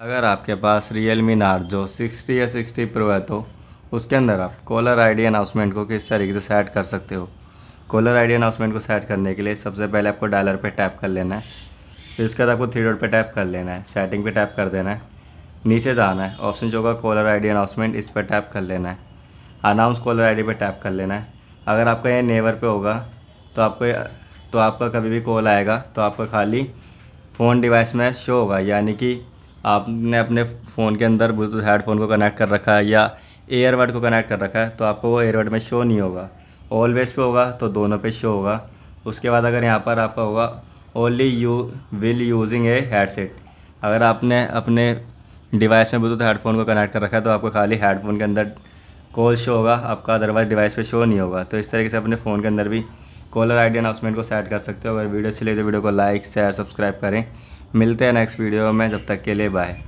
अगर आपके पास रियल मी नार्जो सिक्सटी या सिक्सटी प्रो है तो उसके अंदर आप कॉलर आईडी अनाउंसमेंट को किस तरीके से सेट कर सकते हो कॉलर आईडी अनाउंसमेंट को सेट करने के लिए सबसे पहले आपको डायलर पे टैप कर लेना है फिर उसके बाद आपको थ्री डॉट पे टैप कर लेना है सेटिंग पे टैप कर देना है नीचे जाना है ऑप्शन जो होगा कॉलर आई अनाउंसमेंट इस पर टैप कर लेना है announce caller I D tap कर लेना है अगर आपका ये नेवर पर होगा तो आपको तो आपका कभी भी कॉल आएगा तो आपका खाली फ़ोन डिवाइस में शो होगा यानी कि आपने अपने फ़ोन के अंदर ब्लूटूथ हेडफोन को कनेक्ट कर रखा है या एयरबड को कनेक्ट कर रखा है तो आपको वो एयरबड में शो नहीं होगा ऑलवेज पे होगा तो दोनों पे शो होगा उसके बाद अगर यहाँ पर आपका होगा only you will using a headset अगर आपने अपने डिवाइस में ब्लूटूथ हेडफोन को कनेक्ट कर रखा है तो आपको खाली हेडफोन के अंदर कॉल शो होगा आपका अदरवाइज़ डिवाइस पर शो नहीं होगा तो इस तरीके से अपने फ़ोन के अंदर भी कॉलर आईडी अनाउंसमेंट को सेट कर सकते हो अगर वीडियो अच्छी लगे तो वीडियो को लाइक शेयर सब्सक्राइब करें मिलते हैं नेक्स्ट वीडियो में जब तक के लिए बाय